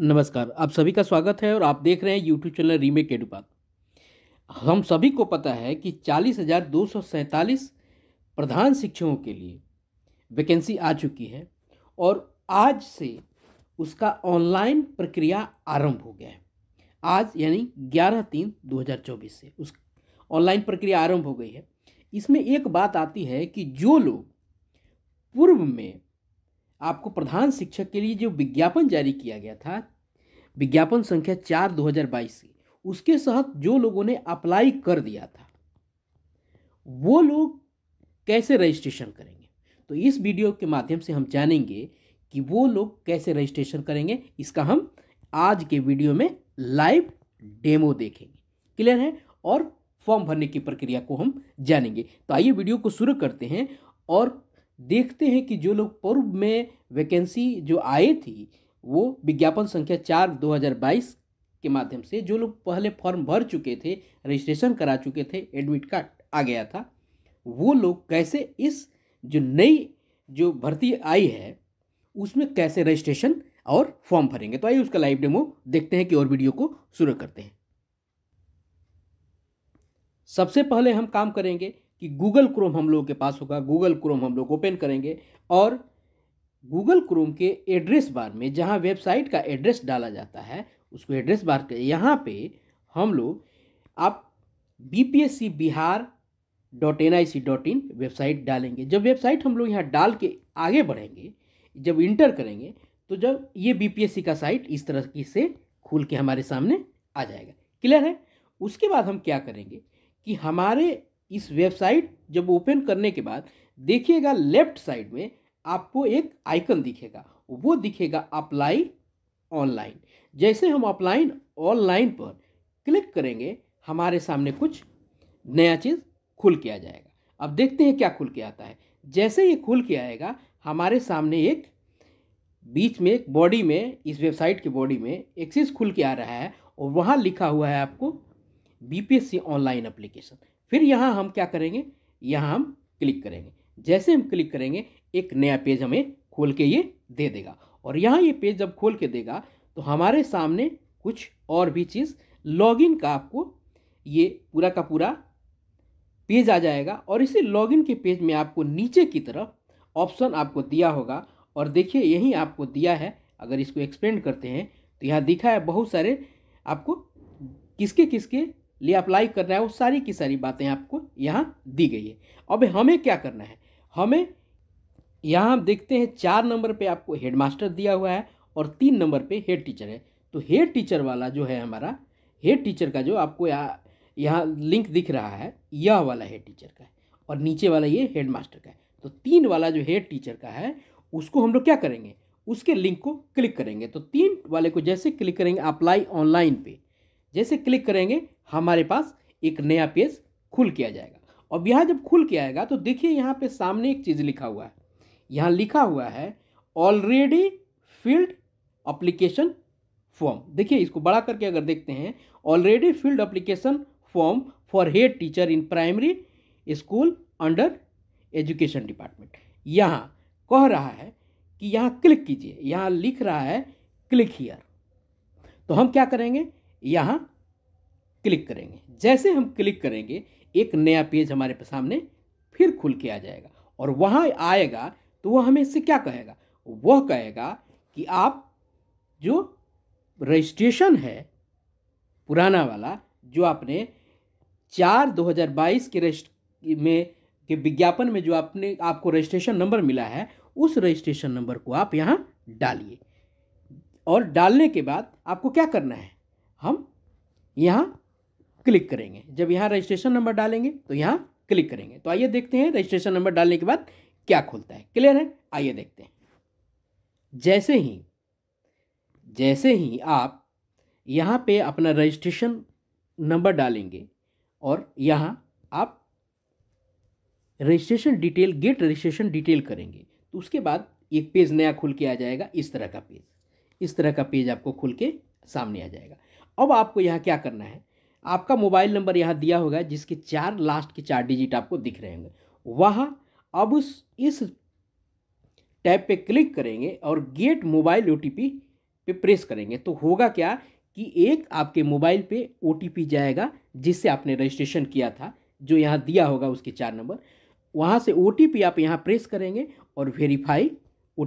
नमस्कार आप सभी का स्वागत है और आप देख रहे हैं यूट्यूब चैनल रीमेक एडुपात हम सभी को पता है कि चालीस हज़ार दो सौ सैंतालीस प्रधान शिक्षकों के लिए वैकेंसी आ चुकी है और आज से उसका ऑनलाइन प्रक्रिया आरंभ हो गया है आज यानी ग्यारह तीन दो हज़ार चौबीस से उस ऑनलाइन प्रक्रिया आरंभ हो गई है इसमें एक बात आती है कि जो लोग पूर्व में आपको प्रधान शिक्षक के लिए जो विज्ञापन जारी किया गया था विज्ञापन संख्या चार दो हज़ार बाईस की उसके साथ जो लोगों ने अप्लाई कर दिया था वो लोग कैसे रजिस्ट्रेशन करेंगे तो इस वीडियो के माध्यम से हम जानेंगे कि वो लोग कैसे रजिस्ट्रेशन करेंगे इसका हम आज के वीडियो में लाइव डेमो देखेंगे क्लियर है और फॉर्म भरने की प्रक्रिया को हम जानेंगे तो आइए वीडियो को शुरू करते हैं और देखते हैं कि जो लोग पूर्व में वैकेंसी जो आए थी वो विज्ञापन संख्या चार 2022 के माध्यम से जो लोग पहले फॉर्म भर चुके थे रजिस्ट्रेशन करा चुके थे एडमिट कार्ड आ गया था वो लोग कैसे इस जो नई जो भर्ती आई है उसमें कैसे रजिस्ट्रेशन और फॉर्म भरेंगे तो आइए उसका लाइव डेमो देखते हैं कि और वीडियो को शुरू करते हैं सबसे पहले हम काम करेंगे कि गूगल क्रोम हम लोगों के पास होगा गूगल क्रोम हम लोग ओपन करेंगे और गूगल क्रोम के एड्रेस बार में जहाँ वेबसाइट का एड्रेस डाला जाता है उसको एड्रेस बार के यहाँ पे हम लोग आप B P S C Bihar dot N I C dot in website डालेंगे जब वेबसाइट हम लोग यहाँ डाल के आगे बढ़ेंगे जब इंटर करेंगे तो जब ये बी पी एस सी का साइट इस तरह की से खुल के हमारे सामने आ जाएगा क्लियर है उसके बाद हम क्या करेंगे कि हमारे इस वेबसाइट जब ओपन करने के बाद देखिएगा लेफ्ट साइड में आपको एक आइकन दिखेगा वो दिखेगा अप्लाई ऑनलाइन जैसे हम अप्लाई ऑनलाइन पर क्लिक करेंगे हमारे सामने कुछ नया चीज़ खुल के आ जाएगा अब देखते हैं क्या खुल के आता है जैसे ये खुल के आएगा हमारे सामने एक बीच में एक बॉडी में इस वेबसाइट के बॉडी में एक्सेस खुल के आ रहा है और वहाँ लिखा हुआ है आपको बीपीएससी ऑनलाइन एप्लीकेशन फिर यहाँ हम क्या करेंगे यहाँ हम क्लिक करेंगे जैसे हम क्लिक करेंगे एक नया पेज हमें खोल के ये दे देगा और यहाँ ये पेज जब खोल के देगा तो हमारे सामने कुछ और भी चीज़ लॉगिन का आपको ये पूरा का पूरा पेज आ जाएगा और इसी लॉगिन के पेज में आपको नीचे की तरफ ऑप्शन आपको दिया होगा और देखिए यही आपको दिया है अगर इसको एक्सपेंड करते हैं तो यहाँ दिखा है बहुत सारे आपको किसके किसके लिए अप्लाई करना है वो सारी की सारी बातें आपको यहाँ दी गई है अब हमें क्या करना है हमें यहाँ देखते हैं चार नंबर पे आपको हेडमास्टर दिया हुआ है और तीन नंबर पे हेड टीचर है तो हेड टीचर वाला जो है हमारा हेड टीचर का जो आपको यहाँ यहाँ लिंक दिख रहा है यह वाला हेड टीचर का है और नीचे वाला ये हेड मास्टर का है तो तीन वाला जो हेड टीचर का है उसको हम लोग क्या करेंगे उसके लिंक को क्लिक करेंगे तो तीन वाले को जैसे क्लिक करेंगे अप्लाई ऑनलाइन पे जैसे क्लिक करेंगे हमारे पास एक नया पेज खुल के आ जाएगा अब यहाँ जब खुल के आएगा तो देखिए यहाँ पे सामने एक चीज़ लिखा हुआ है यहाँ लिखा हुआ है ऑलरेडी फील्ड अप्लीकेशन फॉर्म देखिए इसको बड़ा करके अगर देखते हैं already filled application form for head teacher in primary school under education department यहाँ कह रहा है कि यहाँ क्लिक कीजिए यहाँ लिख रहा है क्लिक हीयर तो हम क्या करेंगे यहाँ क्लिक करेंगे जैसे हम क्लिक करेंगे एक नया पेज हमारे सामने फिर खुल के आ जाएगा और वहाँ आएगा तो वह हमें इससे क्या कहेगा वह कहेगा कि आप जो रजिस्ट्रेशन है पुराना वाला जो आपने चार 2022 के रजिस्ट में के विज्ञापन में जो आपने आपको रजिस्ट्रेशन नंबर मिला है उस रजिस्ट्रेशन नंबर को आप यहाँ डालिए और डालने के बाद आपको क्या करना है हम यहाँ क्लिक करेंगे जब यहाँ रजिस्ट्रेशन नंबर डालेंगे तो यहाँ क्लिक करेंगे तो आइए देखते हैं रजिस्ट्रेशन नंबर डालने के बाद क्या खुलता है क्लियर है आइए देखते हैं जैसे ही जैसे ही आप यहाँ पे अपना रजिस्ट्रेशन नंबर डालेंगे और यहाँ आप registration detail get registration detail करेंगे तो उसके बाद एक पेज नया खुल के आ जाएगा इस तरह का पेज इस तरह का पेज आपको खुल के सामने आ जाएगा अब आपको यहाँ क्या करना है आपका मोबाइल नंबर यहाँ दिया होगा जिसके चार लास्ट के चार डिजिट आपको दिख रहे होंगे वहाँ अब उस इस टैब पे क्लिक करेंगे और गेट मोबाइल ओ पे प्रेस करेंगे तो होगा क्या कि एक आपके मोबाइल पे ओ जाएगा जिससे आपने रजिस्ट्रेशन किया था जो यहाँ दिया होगा उसके चार नंबर वहाँ से ओ आप यहाँ प्रेस करेंगे और वेरीफाई ओ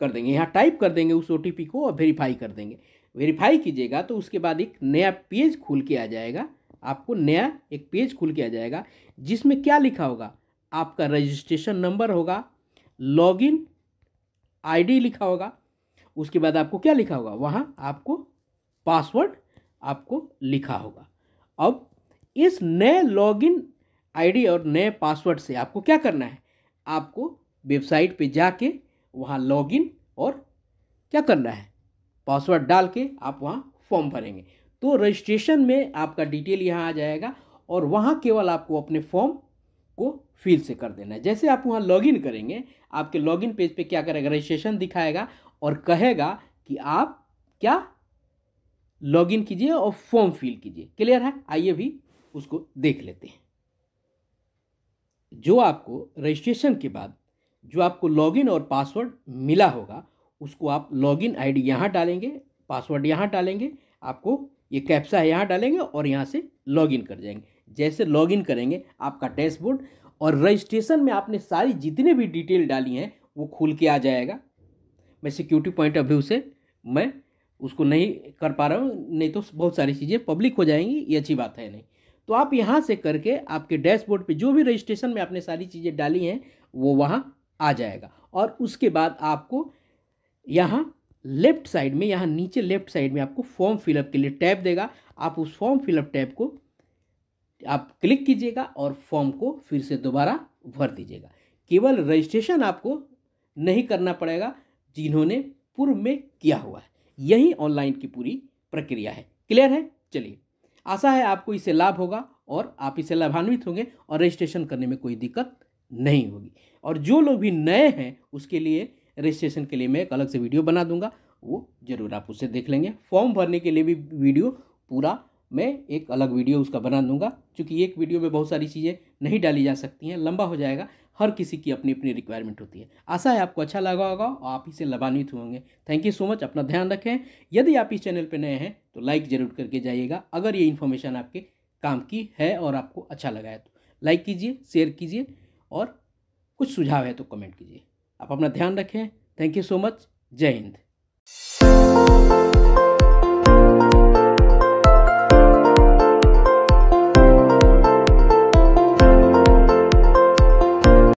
कर देंगे यहाँ टाइप कर देंगे उस ओ को और वेरीफाई कर देंगे वेरीफाई कीजिएगा तो उसके बाद एक नया पेज खुल के आ जाएगा आपको नया एक पेज खुल के आ जाएगा जिसमें क्या लिखा होगा आपका रजिस्ट्रेशन नंबर होगा लॉगिन आईडी लिखा होगा उसके बाद आपको क्या लिखा होगा वहाँ आपको पासवर्ड आपको लिखा होगा अब इस नए लॉगिन आईडी और नए पासवर्ड से आपको क्या करना है आपको वेबसाइट पे जाके वहाँ लॉगिन और क्या करना है पासवर्ड डाल के आप वहाँ फॉर्म भरेंगे तो रजिस्ट्रेशन में आपका डिटेल यहाँ आ जाएगा और वहाँ केवल आपको अपने फॉर्म को फिल से कर देना है जैसे आप वहाँ लॉगिन करेंगे आपके लॉगिन पेज पे क्या करेगा रजिस्ट्रेशन दिखाएगा और कहेगा कि आप क्या लॉगिन कीजिए और फॉर्म फिल कीजिए क्लियर है आइए भी उसको देख लेते हैं जो आपको रजिस्ट्रेशन के बाद जो आपको लॉगिन और पासवर्ड मिला होगा उसको आप लॉगिन आईडी यहाँ डालेंगे पासवर्ड यहाँ डालेंगे आपको ये कैप्सा है यहाँ डालेंगे और यहाँ से लॉगिन कर जाएंगे जैसे लॉगिन करेंगे आपका डैशबोर्ड और रजिस्ट्रेशन में आपने सारी जितने भी डिटेल डाली हैं वो खुल के आ जाएगा मैं सिक्योरिटी पॉइंट ऑफ व्यू से मैं उसको नहीं कर पा रहा हूँ नहीं तो बहुत सारी चीज़ें पब्लिक हो जाएंगी ये अच्छी बात है नहीं तो आप यहाँ से करके आपके डैशबोर्ड पे जो भी रजिस्ट्रेशन में आपने सारी चीज़ें डाली हैं वो वहाँ आ जाएगा और उसके बाद आपको यहाँ लेफ्ट साइड में यहाँ नीचे लेफ्ट साइड में आपको फॉर्म फिलअप के लिए टैब देगा आप उस फॉर्म फिलअप टैब को आप क्लिक कीजिएगा और फॉर्म को फिर से दोबारा भर दीजिएगा केवल रजिस्ट्रेशन आपको नहीं करना पड़ेगा जिन्होंने पूर्व में किया हुआ है यही ऑनलाइन की पूरी प्रक्रिया है क्लियर है चलिए आशा है आपको इसे लाभ होगा और आप इसे लाभान्वित होंगे और रजिस्ट्रेशन करने में कोई दिक्कत नहीं होगी और जो लोग भी नए हैं उसके लिए रजिस्ट्रेशन के लिए मैं एक अलग से वीडियो बना दूंगा वो ज़रूर आप उससे देख लेंगे फॉर्म भरने के लिए भी वीडियो पूरा मैं एक अलग वीडियो उसका बना दूंगा क्योंकि एक वीडियो में बहुत सारी चीज़ें नहीं डाली जा सकती हैं लंबा हो जाएगा हर किसी की अपनी अपनी रिक्वायरमेंट होती है आशा है आपको अच्छा लगा होगा और आप इसे लाभान्वित होंगे थैंक यू सो मच अपना ध्यान रखें यदि आप इस चैनल पर नए हैं तो लाइक ज़रूर करके जाइएगा अगर ये इन्फॉर्मेशन आपके काम की है और आपको अच्छा लगा है तो लाइक कीजिए शेयर कीजिए और कुछ सुझाव है तो कमेंट कीजिए आप अपना ध्यान रखें थैंक यू सो मच जय हिंद